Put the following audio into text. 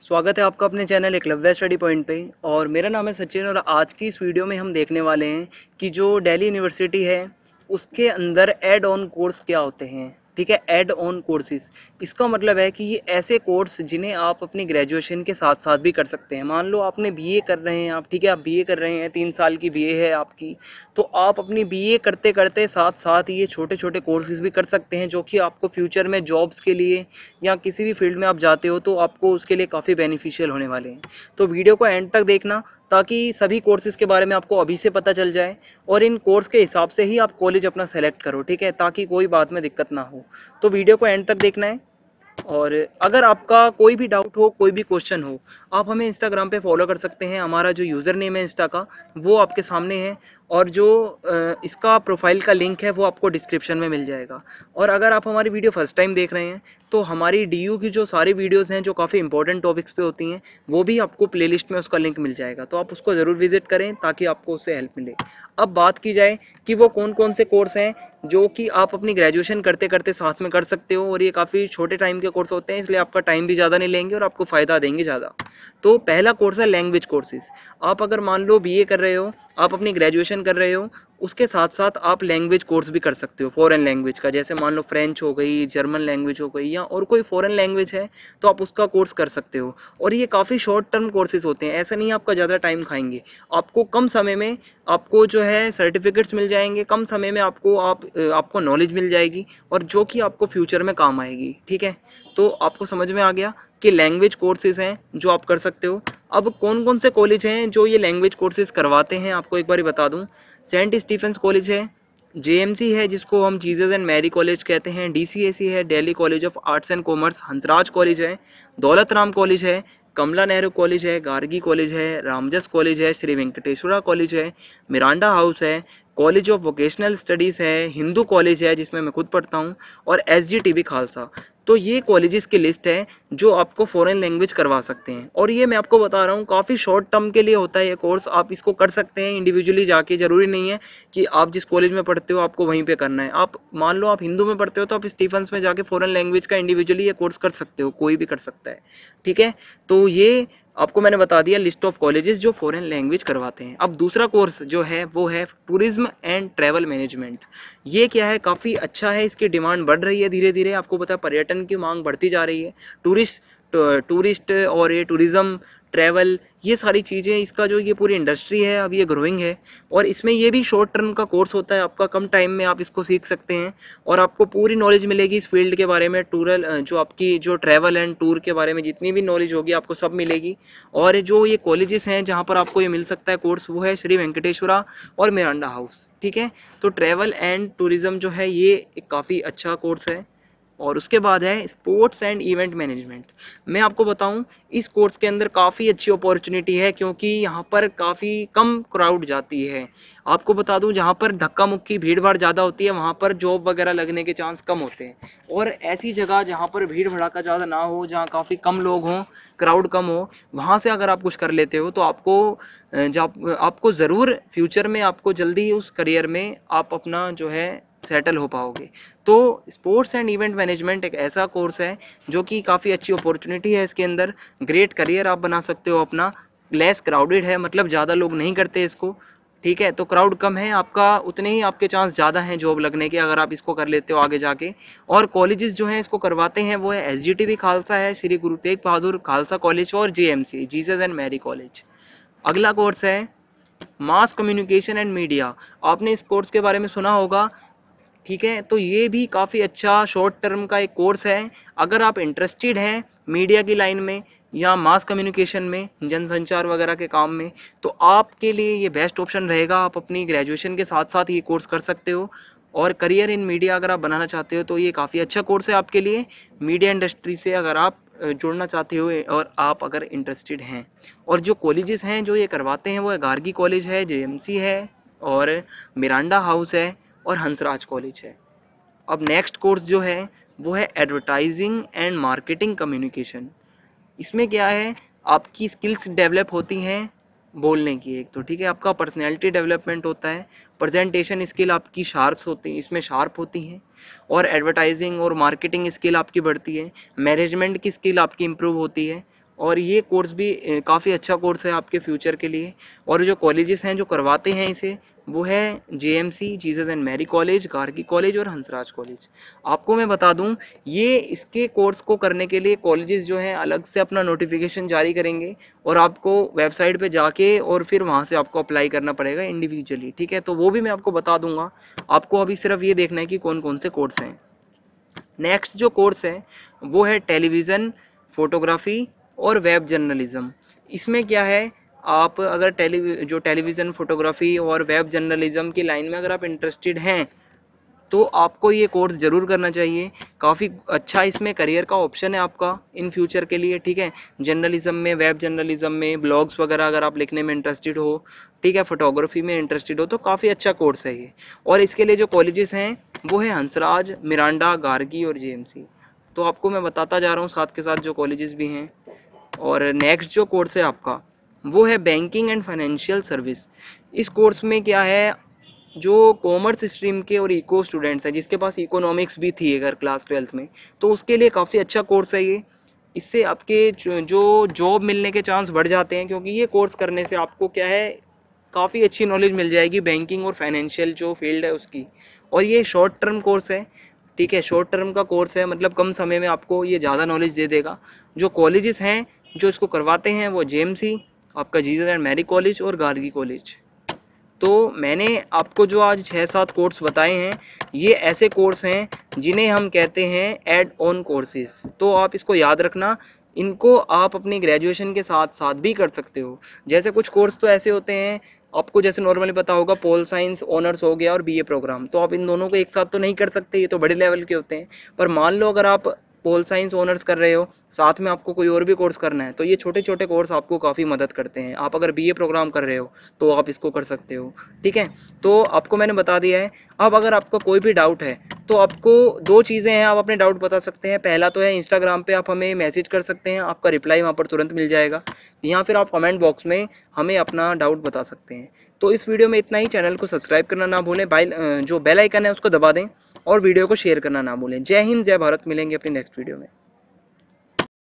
स्वागत है आपका अपने चैनल एकलव्य स्टडी पॉइंट पे और मेरा नाम है सचिन और आज की इस वीडियो में हम देखने वाले हैं कि जो दिल्ली यूनिवर्सिटी है उसके अंदर एड ऑन कोर्स क्या होते हैं ठीक है एड ऑन कोर्सेज इसका मतलब है कि ये ऐसे कोर्स जिन्हें आप अपनी ग्रेजुएशन के साथ साथ भी कर सकते हैं मान लो आपने बीए कर रहे हैं आप ठीक है आप बीए कर रहे हैं तीन साल की बीए है आपकी तो आप अपनी बीए करते करते साथ साथ ये छोटे छोटे कोर्सेज भी कर सकते हैं जो कि आपको फ्यूचर में जॉब्स के लिए या किसी भी फील्ड में आप जाते हो तो आपको उसके लिए काफ़ी बेनिफिशियल होने वाले हैं तो वीडियो को एंड तक देखना ताकि सभी कोर्सेज़ के बारे में आपको अभी से पता चल जाए और इन कोर्स के हिसाब से ही आप कॉलेज अपना सेलेक्ट करो ठीक है ताकि कोई बात में दिक्कत ना हो तो वीडियो को एंड तक देखना है और अगर आपका कोई भी डाउट हो कोई भी क्वेश्चन हो आप हमें इंस्टाग्राम पे फॉलो कर सकते हैं हमारा जो यूज़र नेम है इंस्टा का वो आपके सामने है और जो इसका प्रोफाइल का लिंक है वो आपको डिस्क्रिप्शन में मिल जाएगा और अगर आप हमारी वीडियो फर्स्ट टाइम देख रहे हैं तो हमारी डी की जो सारी वीडियोज़ हैं जो काफ़ी इंपॉर्टेंट टॉपिक्स पे होती हैं वो भी आपको प्लेलिस्ट में उसका लिंक मिल जाएगा तो आप उसको ज़रूर विजिट करें ताकि आपको उससे हेल्प मिले अब बात की जाए कि वो कौन कौन से कोर्स हैं जो कि आप अपनी ग्रेजुएशन करते करते साथ में कर सकते हो और ये काफ़ी छोटे टाइम के कोर्स होते हैं इसलिए आपका टाइम भी ज़्यादा नहीं लेंगे और आपको फ़ायदा देंगे ज़्यादा तो पहला कोर्स है लैंग्वेज कोर्सेज आप अगर मान लो बी कर रहे हो आप अपनी ग्रेजुएशन ग्रेजुएशन कर रहे हो उसके साथ साथ आप लैंग्वेज कोर्स भी कर सकते हो फॉरेन लैंग्वेज का जैसे मान लो फ्रेंच हो गई जर्मन लैंग्वेज हो गई या और कोई फॉरेन लैंग्वेज है तो आप उसका कोर्स कर सकते हो और ये काफ़ी शॉर्ट टर्म कोर्सेज होते हैं ऐसा नहीं आपका ज़्यादा टाइम खाएंगे आपको कम समय में आपको जो है सर्टिफिकेट्स मिल जाएंगे कम समय में आपको आप आपको नॉलेज मिल जाएगी और जो कि आपको फ्यूचर में काम आएगी ठीक है तो आपको समझ में आ गया कि लैंग्वेज कोर्सेज हैं जो आप कर सकते हो अब कौन कौन से कॉलेज हैं जो ये लैंग्वेज कोर्सेज करवाते हैं आपको एक बार बता दूँ सेंट स्टीफेंस कॉलेज है जे है जिसको हम जीजस एंड मैरी कॉलेज कहते हैं डी है Delhi college of arts and commerce Hansraj college है दौलत राम कॉलेज है कमला नेहरू कॉलेज है गार्गी कॉलेज है रामजस कॉलेज है श्री वेंकटेश्वरा कॉलेज है मिरांडा हाउस है कॉलेज ऑफ वोकेशनल स्टडीज़ है हिंदू कॉलेज है जिसमें मैं खुद पढ़ता हूँ और एस जी खालसा तो ये कॉलेजेस की लिस्ट है जो आपको फॉरेन लैंग्वेज करवा सकते हैं और ये मैं आपको बता रहा हूँ काफ़ी शॉर्ट टर्म के लिए होता है ये कोर्स आप इसको कर सकते हैं इंडिविजुअली जाके ज़रूरी नहीं है कि आप जिस कॉलेज में पढ़ते हो आपको वहीं पे करना है आप मान लो आप हिंदू में पढ़ते हो तो आप स्टीफन्स में जाके फ़ॉरन लैंग्वेज का इंडिविजुअली ये कोर्स कर सकते हो कोई भी कर सकता है ठीक है तो ये आपको मैंने बता दिया लिस्ट ऑफ कॉलेजेस जो फॉरेन लैंग्वेज करवाते हैं अब दूसरा कोर्स जो है वो है टूरिज्म एंड ट्रैवल मैनेजमेंट ये क्या है काफ़ी अच्छा है इसकी डिमांड बढ़ रही है धीरे धीरे आपको पता है पर्यटन की मांग बढ़ती जा रही है टूरिस्ट टूरिस्ट और ये टूरिज़्म ट्रैवल ये सारी चीज़ें इसका जो ये पूरी इंडस्ट्री है अब ये ग्रोइंग है और इसमें ये भी शॉर्ट टर्म का कोर्स होता है आपका कम टाइम में आप इसको सीख सकते हैं और आपको पूरी नॉलेज मिलेगी इस फील्ड के बारे में टूरल जो आपकी जो ट्रैवल एंड टूर के बारे में जितनी भी नॉलेज होगी आपको सब मिलेगी और जो ये कॉलेजेस हैं जहाँ पर आपको ये मिल सकता है कोर्स वो है श्री वेंकटेश्वरा और मिरांडा हाउस ठीक है तो ट्रैवल एंड टूरिज़म जो है ये एक काफ़ी अच्छा कोर्स है और उसके बाद है स्पोर्ट्स एंड इवेंट मैनेजमेंट मैं आपको बताऊं इस कोर्स के अंदर काफ़ी अच्छी अपॉर्चुनिटी है क्योंकि यहाँ पर काफ़ी कम क्राउड जाती है आपको बता दूं जहाँ पर धक्का मुक्की भीड़ भाड़ ज़्यादा होती है वहाँ पर जॉब वगैरह लगने के चांस कम होते हैं और ऐसी जगह जहाँ पर भीड़ भड़ाका ज़्यादा ना हो जहाँ काफ़ी कम लोग हों क्राउड कम हो वहाँ से अगर आप कुछ कर लेते हो तो आपको जब आपको ज़रूर फ्यूचर में आपको जल्दी उस करियर में आप अपना जो है सेटल हो पाओगे तो स्पोर्ट्स एंड इवेंट मैनेजमेंट एक ऐसा कोर्स है जो कि काफ़ी अच्छी अपॉर्चुनिटी है इसके अंदर ग्रेट करियर आप बना सकते हो अपना लेस क्राउडेड है मतलब ज़्यादा लोग नहीं करते इसको ठीक है तो क्राउड कम है आपका उतने ही आपके चांस ज़्यादा हैं जॉब लगने के अगर आप इसको कर लेते हो आगे जाके और कॉलेजेस जो हैं इसको करवाते हैं वो है एस जी टी भी खालसा है श्री गुरु तेग बहादुर खालसा कॉलेज और J M C Jesus and Mary college अगला कोर्स है मास कम्युनिकेशन एंड मीडिया आपने इस कोर्स के बारे में सुना होगा ठीक है तो ये भी काफ़ी अच्छा शॉर्ट टर्म का एक कोर्स है अगर आप इंटरेस्टेड हैं मीडिया की लाइन में या मास कम्युनिकेशन में जनसंचार वगैरह के काम में तो आपके लिए ये बेस्ट ऑप्शन रहेगा आप अपनी ग्रेजुएशन के साथ साथ ये कोर्स कर सकते हो और करियर इन मीडिया अगर आप बनाना चाहते हो तो ये काफ़ी अच्छा कोर्स है आपके लिए मीडिया इंडस्ट्री से अगर आप जुड़ना चाहते हो और आप अगर इंटरेस्टेड हैं और जो कॉलेजेस हैं जो ये करवाते हैं वो गार्गी कॉलेज है जे है और मिरांडा हाउस है और हंसराज कॉलेज है अब नेक्स्ट कोर्स जो है वो है एडवर्टाइजिंग एंड मार्केटिंग कम्युनिकेशन इसमें क्या है आपकी स्किल्स डेवलप होती हैं बोलने की एक तो ठीक है आपका पर्सनैलिटी डेवलपमेंट होता है प्रेजेंटेशन स्किल आपकी शार्प्स होती हैं इसमें शार्प होती हैं और एडवर्टाइजिंग और मार्केटिंग स्किल आपकी बढ़ती है मैनेजमेंट की स्किल आपकी इम्प्रूव होती है और ये कोर्स भी काफ़ी अच्छा कोर्स है आपके फ्यूचर के लिए और जो कॉलेजेस हैं जो करवाते हैं इसे वो है J M C Jesus and Mary college Gargi college और हंसराज कॉलेज आपको मैं बता दूं ये इसके कोर्स को करने के लिए कॉलेजेस जो हैं अलग से अपना नोटिफिकेशन जारी करेंगे और आपको वेबसाइट पे जाके और फिर वहाँ से आपको अप्लाई करना पड़ेगा इंडिविजुअली ठीक है तो वो भी मैं आपको बता दूँगा आपको अभी सिर्फ ये देखना है कि कौन कौन से कोर्स हैं नेक्स्ट जो कोर्स है वो है टेलीविज़न फोटोग्राफी और वेब जर्नलिज़म इसमें क्या है आप अगर टेली जो टेलीविज़न फोटोग्राफी और वेब जर्नलिज़म की लाइन में अगर आप इंटरेस्टेड हैं तो आपको ये कोर्स ज़रूर करना चाहिए काफ़ी अच्छा इसमें करियर का ऑप्शन है आपका इन फ्यूचर के लिए ठीक है जर्नलिज़म में वेब जर्नलिज्म में ब्लॉग्स वगैरह अगर आप लिखने में इंटरेस्टेड हो ठीक है फोटोग्राफी में इंटरेस्टेड हो तो काफ़ी अच्छा कोर्स है ये और इसके लिए जो कॉलेजेस हैं वो है हंसराज मिरांडा गार्गी और जे तो आपको मैं बताता जा रहा हूँ साथ के साथ जो कॉलेजेस भी हैं और नेक्स्ट जो कोर्स है आपका वो है बैंकिंग एंड फाइनेंशियल सर्विस इस कोर्स में क्या है जो कॉमर्स स्ट्रीम के और इको स्टूडेंट्स हैं जिसके पास इकोनॉमिक्स भी थी अगर क्लास ट्वेल्थ में तो उसके लिए काफ़ी अच्छा कोर्स है ये इससे आपके जो जॉब मिलने के चांस बढ़ जाते हैं क्योंकि ये कोर्स करने से आपको क्या है काफ़ी अच्छी नॉलेज मिल जाएगी बैंकिंग और फाइनेंशियल जो फील्ड है उसकी और ये शॉर्ट टर्म कोर्स है ठीक है शॉर्ट टर्म का कोर्स है मतलब कम समय में आपको ये ज़्यादा नॉलेज दे देगा जो कॉलेजेस हैं जो इसको करवाते हैं वो जे आपका जीजस एंड मैरी कॉलेज और गार्गी कॉलेज तो मैंने आपको जो आज छः सात कोर्स बताए हैं ये ऐसे कोर्स हैं जिन्हें हम कहते हैं एड ऑन कोर्सेज तो आप इसको याद रखना इनको आप अपनी ग्रेजुएशन के साथ साथ भी कर सकते हो जैसे कुछ कोर्स तो ऐसे होते हैं आपको जैसे नॉर्मली पता होगा पोल साइंस ऑनर्स हो गया और बीए प्रोग्राम तो आप इन दोनों को एक साथ तो नहीं कर सकते ये तो बड़े लेवल के होते हैं पर मान लो अगर आप पोल साइंस ऑनर्स कर रहे हो साथ में आपको कोई और भी कोर्स करना है तो ये छोटे छोटे कोर्स आपको काफ़ी मदद करते हैं आप अगर बीए प्रोग्राम कर रहे हो तो आप इसको कर सकते हो ठीक है तो आपको मैंने बता दिया है अब अगर आपका कोई भी डाउट है तो आपको दो चीज़ें हैं आप अपने डाउट बता सकते हैं पहला तो है इंस्टाग्राम पे आप हमें मैसेज कर सकते हैं आपका रिप्लाई वहाँ पर तुरंत मिल जाएगा या फिर आप कमेंट बॉक्स में हमें अपना डाउट बता सकते हैं तो इस वीडियो में इतना ही चैनल को सब्सक्राइब करना ना भूलें बाइल जो बेल आइकन है उसको दबा दें और वीडियो को शेयर करना ना भूलें जय हिंद जय भारत मिलेंगे अपने नेक्स्ट वीडियो में